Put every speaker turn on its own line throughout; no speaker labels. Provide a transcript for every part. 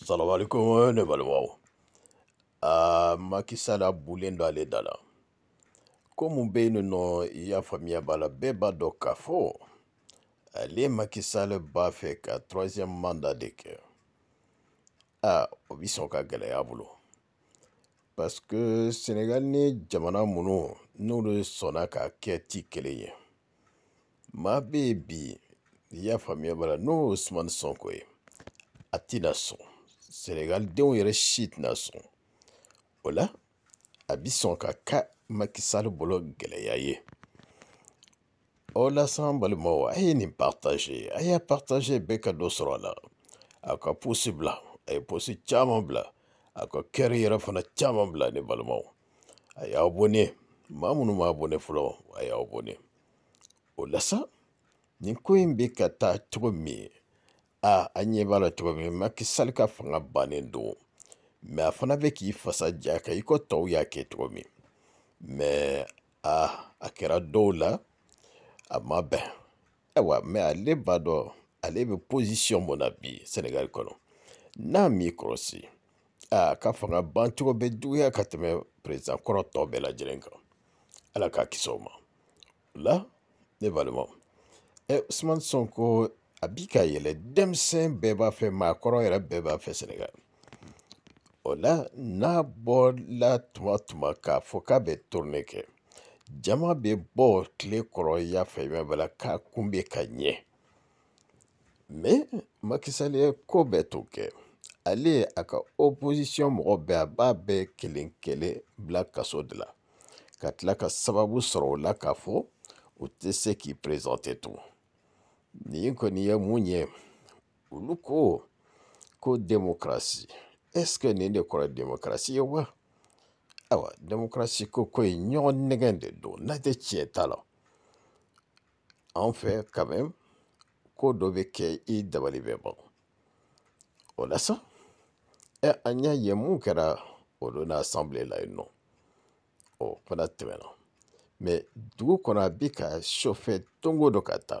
Salamu alaikum ne balimaw aa euh, makisala bulen don ale da la ko mun be yen nɔ i y'a faamuya b'a la bɛɛ b'a dɔn k'a fɔ ale makisala b'a fɛ ka troisième manda de kɛ a o bi sɔn ka gɛlɛya bolo parce que senegal ni jamana minnu n'olu sɔnna k'a kɛ ti kelen ye maa be yen bi i y'a faamuya b'a la n'o ye usumani sɔnko ye a tɛna sɔn senegal denw yɛrɛ si tɛna sɔn o la a bi sɔn ka ka makisali bolo gɛlɛya ye o lasan balimaw a ye nin partage a y'a partage bɛɛ ka dɔ sɔrɔ a la a ka posi bila a ye posi caaman bila a ka kɛri yɛrɛ fana caaman bila ne balimaw a y'aw bone maa minnu m'a bone fɔlɔ a y'aw bone o lasa nin ko in bɛ ka taa cogo min a an ɲɛ b'a la cogo min maki sali ka fanga bannen don mɛ a fana bɛ k'i fasa ja ka i ko tɔw y'a kɛ cogo min mɛ a a kɛra dɔw la a ma bɛn ayiwa mɛ ale b'a dɔn ale bɛ posisiyɔn mun na bi sɛnɛgali kɔnɔ n'a m'i kɔlɔsi a ka fanga bancogo bɛ juguya ka tɛmɛ perezan kɔrɔ tɔ bɛɛ lajɛlen kan ala k'a kisi o ma o la ne balimaw ɛ suman sɔn ko Abika yele, demsen beba fe makoroye la beba fe Senegal. O la, nan bol la tmwa tmwa ka foka be tourne ke. Djamwa be bol kle koroye ya fe men wala ka koumbe ka nye. Me, makisale ko betou ke. Ale ak opposition mwobè ba be keling kele blak ka sodla. Kat laka sababousro laka fo, wote se ki prezante tou. Iyi kɔni ye mun ye olu ko ko demokarasi ɛseke nin de kɔrɔ demokarasi ye wa ayiwa demokarasi ko ko ye ɲɔgɔn nɛgɛn de don n'a tɛ tiɲɛ t'a la anw fɛ kamɛ ko dɔ bɛ kɛ i dabali bɛ ban e o la sa ɛ an y'a ye mun kɛra o don n'a sanbilen la yen nɔ o fana tɛmɛna mɛ dugu kɔnɔ a bɛ ka sofɛ don o don ka taa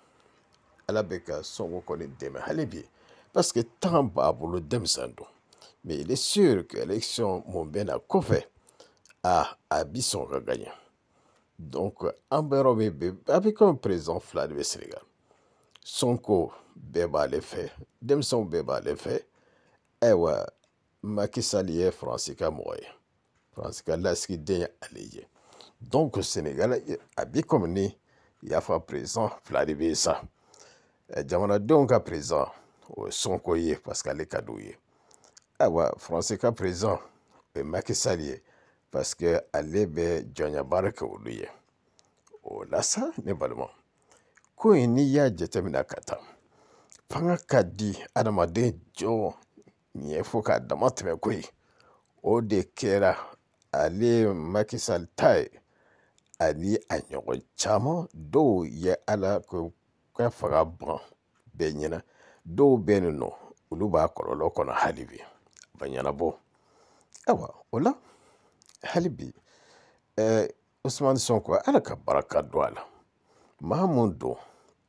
ala bɛ ka sɔngɔ kɔni parce que tant b'a bolo denmisɛn mais il est sûr que l'élection mun ben, a a bi sɔn ka donc an bɛ yɔrɔ min comme président fila Sénégal son co b'ale fɛ denmisɛnw Macky Sall ye Faransi ka Sénégal a comme ni président jamanadenw eh, ka présent o ye sonko ye parce que ale ka d'u ye ayiwa faransi ka perezan o ye makisali parce que ale bɛ kɛ olu o la sa ne balima ko in n'i y'a jateminɛ ka taa fanga ka di adamaden jɔn ɲɛ fo k'a dama tɛmɛ ko ye o de kɛra ale makisali ta ye ani a ɲɔgɔn caman ye ala ko K'an fa ka ban bɛɛ ɲɛna dɔw bɛ yen nɔ olu b'a kɔlɔlɔ kɔnɔ hali bi a ma ɲɛnabɔ ayiwa o la hali ala ka baraka don a la maa mun don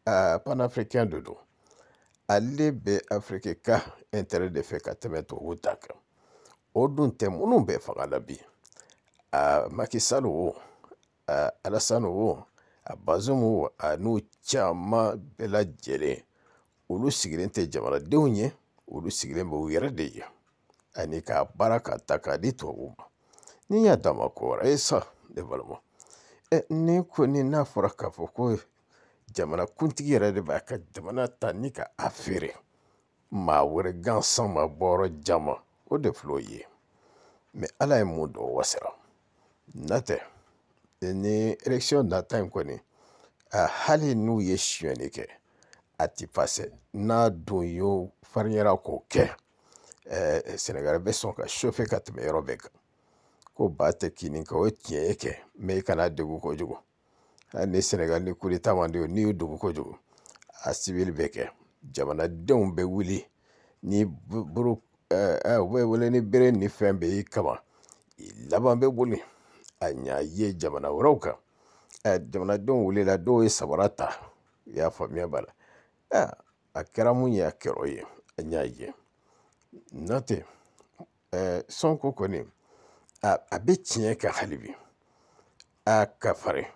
de don ale bɛ afiriki ka intérêt de fɛ ka tɛmɛ tubabu ta kan o dun tɛ minnu bɛ fanga la bi makisalo o alasan o a bazumu a n'u caman bɛɛ lajɛlen olu sigilen tɛ jamanadenw ye olu sigilen bɛ u yɛrɛ de ye ani k'a baara k'a ta k'a di tubabuw ma ni y'a d'a ma ko wɛrɛ ye sa ne balima ɛ ni kɔni n'a fɔra k'a fɔ ko jamana kuntigi yɛrɛ de b'a ka jamana ta ni ka a feere maa wɛrɛ gansan ma bɔyɔrɔ jama o de filɛ o ye ala ye mun dɔn wasira n'a tɛ ni election na time kɔni hali n'u ye suyɛnni kɛ a ti pase n'a dun y'o farinyara k'o kɛ e, e, sɛnɛgali bɛ sɔn ka sofe ka tɛmɛ yɔrɔ bɛɛ kan ko ba tɛ kini ka o ye tiɲɛ ye kɛ mɛ i kana degu kojugu hali ni sɛnɛgali ni kuleta man di o n'i y'u dogo kojugu a sibili bɛ kɛ jamanadenw bɛ wuli ni buru u bɛ wele ni bere ni fɛn bɛ y'i kama laban bɛ boli a ɲa ye jamana wɛrɛw kan jamanadenw wulila dɔw ye sabara ta i y'a faamuya b'a la a kɛra mun ye a kɛra ye a ɲa ye n'o tɛ sɔnko kɔni a bɛ tiɲɛ kan hali bi a ka farin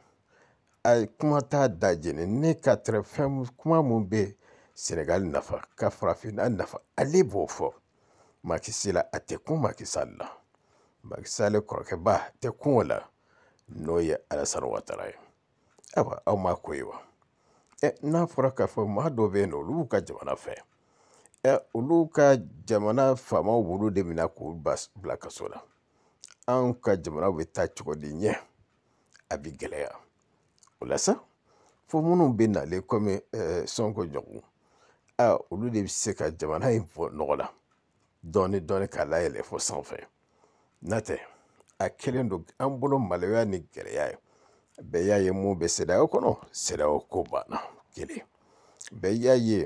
a kuma t'a da jeni ne ka tɛrɛ fɛn kuma mun bɛ sɛnɛgali nafa ka farafin nafa ale b'o fɔ makisi la a tɛ kun makisa la sale kɔrɔkɛba tɛ kungo la n'o ye alasani watara ye ayiwa aw m'a ko ye wa ɛ n'a fɔra k'a fɔ maa dɔ bɛ yen nɔ olu b'u ka jamana fɛ ɛ olu ka jamana faamaw b'olu de minɛ k'u bila kaso la anw ka jamana bɛ taa cogo di ɲɛ a bi gɛlɛya o la sa fo minnu bɛ nalen komi ɛɛ sɔnko ɲɔgɔn a olu de bɛ se ka jamana in bɔ nɔgɔ la dɔɔni dɔɔni k'a layɛlɛn fo sanfɛ. nate a kelen don an bolo maloya ni gere yae be y'a mu be bɛ sedaw kɔnɔ sedaw ko bana kelen be y'a ye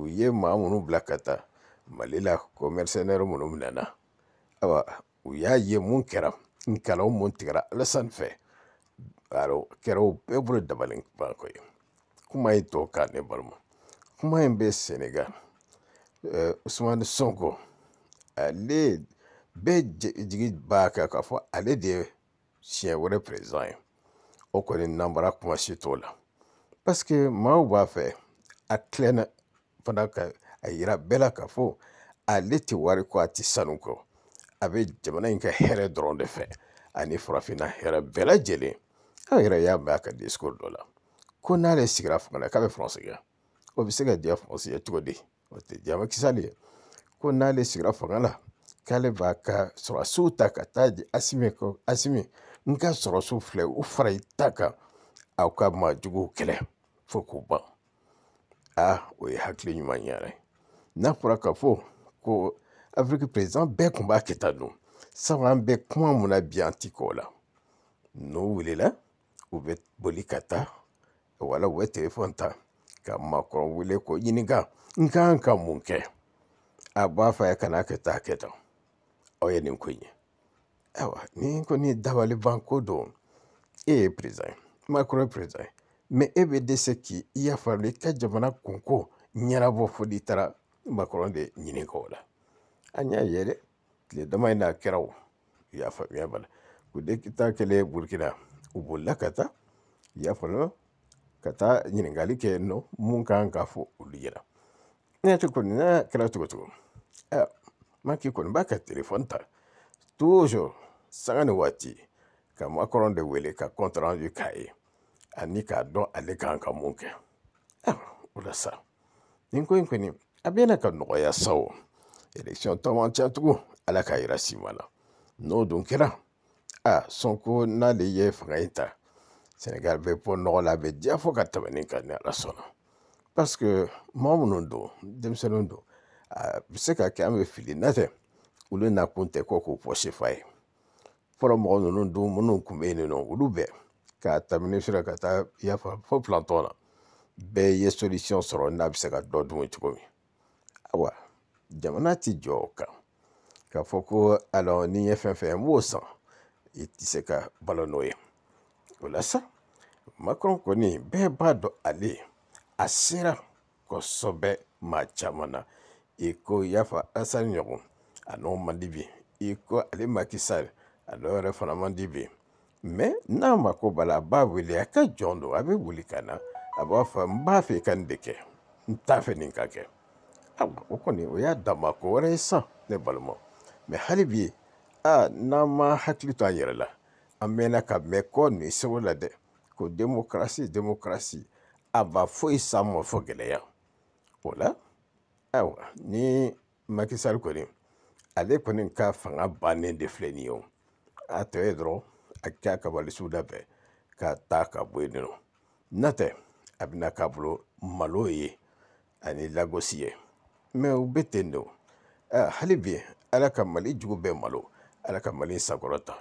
u ye maa minnu bila ka taa mali la kɔmɛrisɛnɛri minnu minɛna ayiwa u y'a ye mun kɛra nkalaw mun tigɛra alasan fɛ alo kɛra o bɛɛ bolo dabali banko ye kuma in tɔ ne barmu kuma in be senegal usman sonko ale bɛɛ jigi b'a kan k'a fɔ ale de ye siɲɛ wɛrɛ perezan ye o kɔni nanbara kuma si t'o la paseke maaw b'a fɛ a tilenna fana ka a yira bɛɛ la k'a fɔ ale tɛ wari ko a tɛ sanu kɔ a bɛ jamana in ka hɛrɛ dɔrɔn de fɛ ani farafinna hɛrɛ bɛɛ lajɛlen aw yɛrɛ y'a mɛn a ka discours dɔ la ko n'ale sigira fanga la k'a bɛ faransi kɛ o bɛ se ka diya faransi ye cogo di o tɛ diya ma kisali ye ko n'ale sigira fanga la Kale va ka sora sou takataj, asime kon, asime. Nka sora sou fle ou frai takataj. A ou ka ma djugo ukele, fokou ba. A, ou e hakli njman nye re. Nafura ka fo, ko Afrika prezident, be kon ba aketa nou. Savan be kon mou na biyantiko la. Nou wile la, ou vet boli kata, wala we telefon ta. Ka makron wile ko, yiniga, nka anka mounke. A ba fayakana aketa aketan. waye ni kwenye awa ninko ni dabali banko don e ye perezan makɔrɔ perezan mɛ e bɛ dɛsɛ k'i yafara i ka jamana kunko ɲɛnabɔ fo n'i taara makɔrɔ de ɲini ka o la an y'a ye dɛ tile dama in n'a kɛra o i y'a faamuya bala kude kita kɛlɛ burkina u bolila ka taa i y'a faamuya ka taa ɲininkali kɛ yen nɔ mun kan k'a fo olu ɲɛna ne yɛrɛ kɔni n'a kɛra cogo cogo man k'i kɔni b'a ka telefɔni ta toujours sanga ni waati ka makɔrɔn de wele ka compte rendu k'a ye ani k'a dɔn ale kan ka mun kɛ ayiwa ah, o la sa nin ko in kɔni a bɛna ka nɔgɔya sa o election tɔ man ca tugun ala k'a yira sima la n'o dun kɛra a ah, sɔnko n'ale ye fanga in ta senegal bɛ bɔ nɔgɔ la a bɛ diya fo ka tɛmɛ nin kan ni ala sɔnna parce que mɔgɔ minnu don denmisɛnninw don a bɛ se ka kɛ an bɛ fili n'a tɛ olu na kun tɛ kɔ k'o pɔsi fa ye fɔlɔ mɔgɔ ninnu dun minnu tun bɛ yen nɔ olu bɛɛ k'a ta minisiri ka taa yafa fo pilantɔn na bɛɛ ye solisiyɔn sɔrɔ n'a bɛ se ka dɔ dun cogo min ayiwa jamana ti jɔ o kan k'a fɔ ko alɔ ni n ye fɛn fɛn n b'o san i tɛ se ka balo n'o ye o la sa makɔrɔn kɔni bɛɛ b'a dɔn ale a sera kosɛbɛ maa caman na i ko yafa asani ɲɔgɔn a n'o man di bi i ko ale makisari a n'o yɛrɛ fana man di bi mɛ n'a mako b'a la a b'a wele a ka jɔn don a bɛ wuli ka na a b'a fɔ n b'a fɛ i ka nin de kɛ n t'a fɛ nin ka kɛ awa o kɔni o y'a dama ko wɛrɛ ye san ne balima mɛ hali bi aa n'an ma hakili to an yɛrɛ la an mɛnna ka mɛn kɔ nin seko la dɛ ko demokarasi demokarasi a ba foyi s'an ma fɔ gɛlɛya o la ayiwa ni makisali kɔni ale kɔni ka fanga bannen de filɛ nin ye o a tɔ ye dɔrɔn a kɛ a kabalisuw da fɛ k'a ta ka bɔ yen nɔ n'o tɛ a bɛna k'a bolo malo ye ani lagosi ye mɛ u bɛ ten de o hali bi ala ka mali jugu bɛɛ malo ala ka mali sakɔrɔta